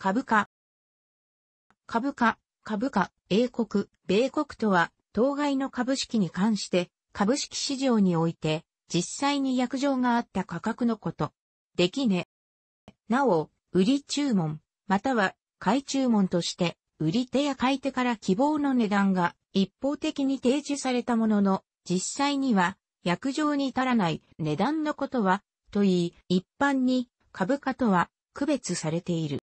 株価。株価、株価、英国、米国とは、当該の株式に関して、株式市場において、実際に約定があった価格のこと。できね。なお、売り注文、または、買い注文として、売り手や買い手から希望の値段が一方的に提示されたものの、実際には、約定に至らない値段のことは、と言い、一般に株価とは区別されている。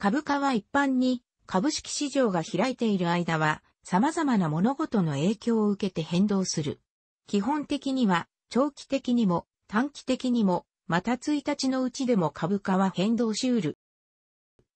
株価は一般に株式市場が開いている間は様々な物事の影響を受けて変動する。基本的には長期的にも短期的にもまた1日のうちでも株価は変動しうる。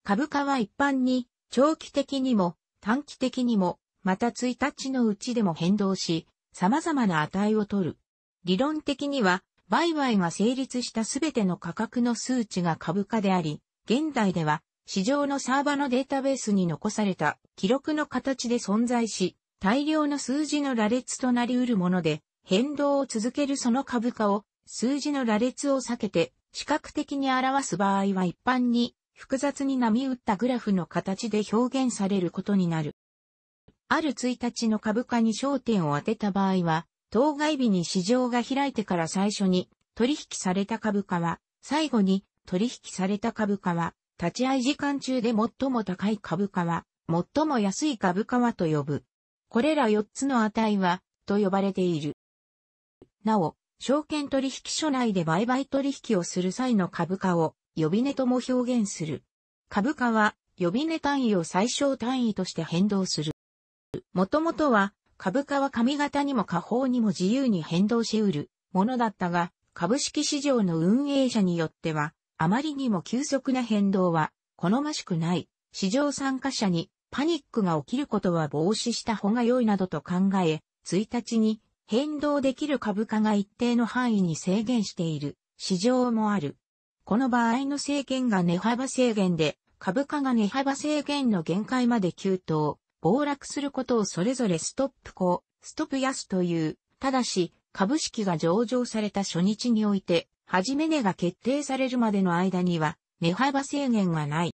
株価は一般に長期的にも短期的にもまた1日のうちでも変動し様々な値を取る。理論的には売買が成立したすべての価格の数値が株価であり、現代では市場のサーバのデータベースに残された記録の形で存在し、大量の数字の羅列となり得るもので、変動を続けるその株価を数字の羅列を避けて視覚的に表す場合は一般に複雑に波打ったグラフの形で表現されることになる。ある1日の株価に焦点を当てた場合は、当該日に市場が開いてから最初に取引された株価は、最後に取引された株価は、立ち会い時間中で最も高い株価は、最も安い株価はと呼ぶ。これら4つの値は、と呼ばれている。なお、証券取引所内で売買取引をする際の株価を、呼び値とも表現する。株価は、呼び値単位を最小単位として変動する。もともとは、株価は上方にも下方にも自由に変動し得るものだったが、株式市場の運営者によっては、あまりにも急速な変動は好ましくない。市場参加者にパニックが起きることは防止した方が良いなどと考え、1日に変動できる株価が一定の範囲に制限している市場もある。この場合の制限が値幅制限で、株価が値幅制限の限界まで急騰、暴落することをそれぞれストップ高、ストップ安という、ただし、株式が上場された初日において、始め値が決定されるまでの間には、値幅制限がない。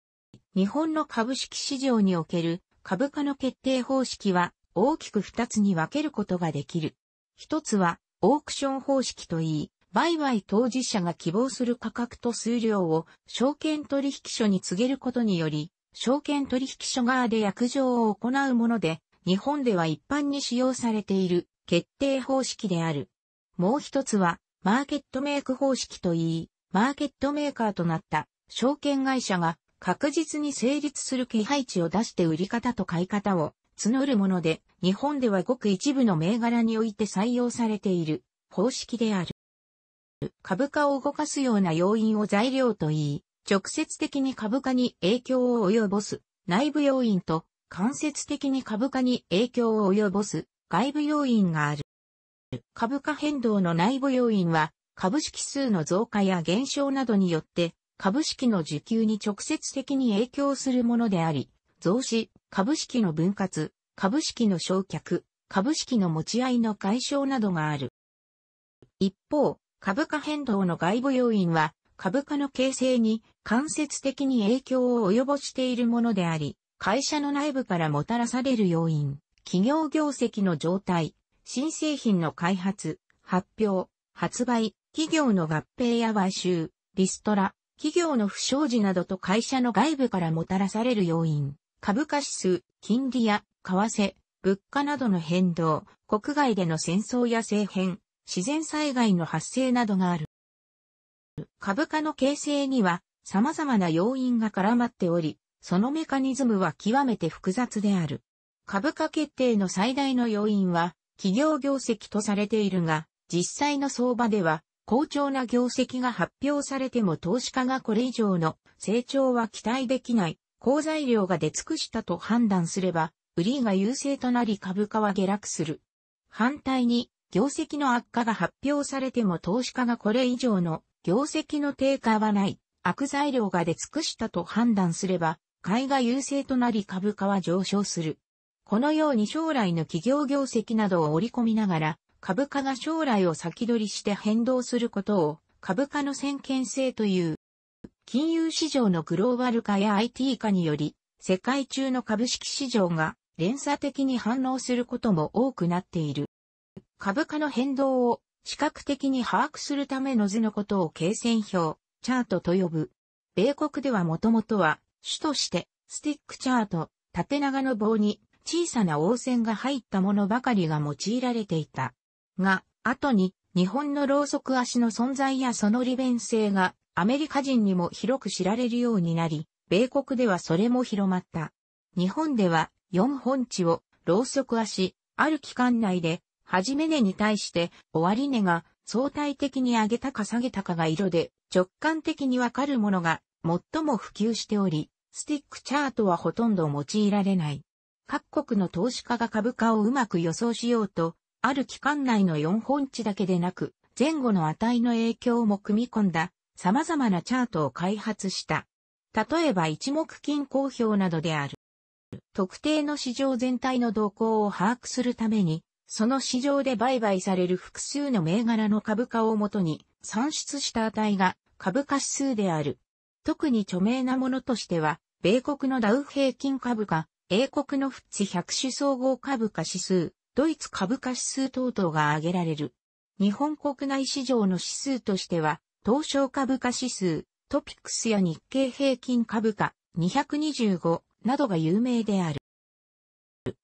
日本の株式市場における株価の決定方式は大きく2つに分けることができる。1つはオークション方式といい、売買当事者が希望する価格と数量を証券取引所に告げることにより、証券取引所側で約定を行うもので、日本では一般に使用されている決定方式である。もう一つはマーケットメイク方式といい、マーケットメーカーとなった証券会社が確実に成立する気配値を出して売り方と買い方を募るもので、日本ではごく一部の銘柄において採用されている方式である。株価を動かすような要因を材料といい、直接的に株価に影響を及ぼす内部要因と間接的に株価に影響を及ぼす外部要因がある。株価変動の内部要因は、株式数の増加や減少などによって、株式の受給に直接的に影響するものであり、増資、株式の分割、株式の償却、株式の持ち合いの解消などがある。一方、株価変動の外部要因は、株価の形成に間接的に影響を及ぼしているものであり、会社の内部からもたらされる要因、企業業績の状態、新製品の開発、発表、発売、企業の合併や買収、リストラ、企業の不祥事などと会社の外部からもたらされる要因、株価指数、金利や、為替、物価などの変動、国外での戦争や政変、自然災害の発生などがある。株価の形成には様々な要因が絡まっており、そのメカニズムは極めて複雑である。株価決定の最大の要因は企業業績とされているが、実際の相場では、好調な業績が発表されても投資家がこれ以上の成長は期待できない、好材料が出尽くしたと判断すれば、売りが優勢となり株価は下落する。反対に、業績の悪化が発表されても投資家がこれ以上の業績の低下はない、悪材料が出尽くしたと判断すれば、買いが優勢となり株価は上昇する。このように将来の企業業績などを織り込みながら、株価が将来を先取りして変動することを株価の先見性という。金融市場のグローバル化や IT 化により、世界中の株式市場が連鎖的に反応することも多くなっている。株価の変動を視覚的に把握するための図のことを経線表、チャートと呼ぶ。米国ではもともとは、主として、スティックチャート、縦長の棒に小さな汚染が入ったものばかりが用いられていた。が、後に日本のろうそく足の存在やその利便性がアメリカ人にも広く知られるようになり、米国ではそれも広まった。日本では4本地をろうそく足、ある期間内で、はじめ値に対して終値が相対的に上げたか下げたかが色で直感的にわかるものが最も普及しており、スティックチャートはほとんど用いられない。各国の投資家が株価をうまく予想しようと、ある期間内の4本値だけでなく、前後の値の影響も組み込んだ様々なチャートを開発した。例えば一目金公表などである。特定の市場全体の動向を把握するために、その市場で売買される複数の銘柄の株価をもとに算出した値が株価指数である。特に著名なものとしては、米国のダウ平均株価、英国のフッチ100種総合株価指数、ドイツ株価指数等々が挙げられる。日本国内市場の指数としては、東証株価指数、トピックスや日経平均株価225などが有名である。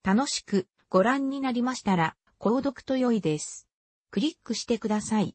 楽しくご覧になりましたら、購読と良いです。クリックしてください。